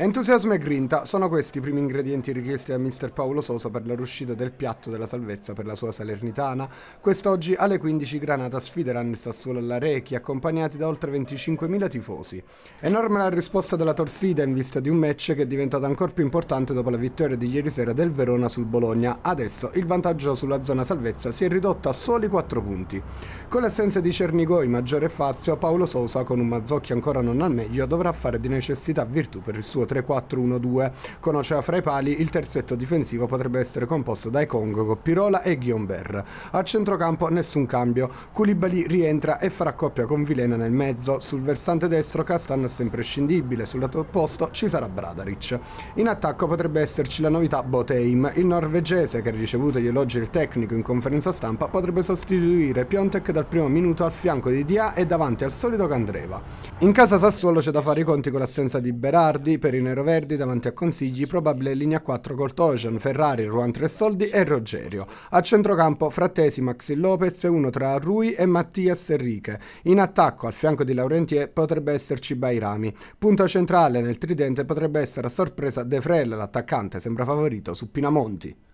Entusiasmo e grinta sono questi i primi ingredienti richiesti da Mr. Paolo Sosa per la riuscita del piatto della salvezza per la sua salernitana. Quest'oggi alle 15 Granata sfideranno il Sassuolo alla Rechi, accompagnati da oltre 25.000 tifosi. Enorme la risposta della Torsida in vista di un match che è diventato ancora più importante dopo la vittoria di ieri sera del Verona sul Bologna. Adesso il vantaggio sulla zona salvezza si è ridotto a soli 4 punti. Con l'assenza di Cernigoi, Maggiore e Fazio, Paolo Sosa, con un Mazzocchi ancora non al meglio, dovrà fare di necessità virtù per il suo 3-4-1-2 con Ocea fra i pali, il terzetto difensivo potrebbe essere composto dai Congo, Pirola e Ghiomber. A centrocampo nessun cambio, Koulibaly rientra e farà coppia con Vilena nel mezzo, sul versante destro Castan è sempre scindibile, sul lato opposto ci sarà Bradaric. In attacco potrebbe esserci la novità Botheim, il norvegese che ha ricevuto gli elogi del tecnico in conferenza stampa potrebbe sostituire Piontek dal primo minuto al fianco di Dia e davanti al solito Candreva. In casa Sassuolo c'è da fare i conti con l'assenza di Berardi per il giocatori neroverdi davanti a Consigli, probabile linea 4 col Tojan, Ferrari, Ruan Tre Soldi e Rogerio. A centrocampo Frattesi, Maxi Lopez, e uno tra Rui e Mattias Enrique. In attacco al fianco di Laurentier potrebbe esserci Bairami. Punto centrale nel tridente potrebbe essere a sorpresa De Frel, l'attaccante sembra favorito su Pinamonti.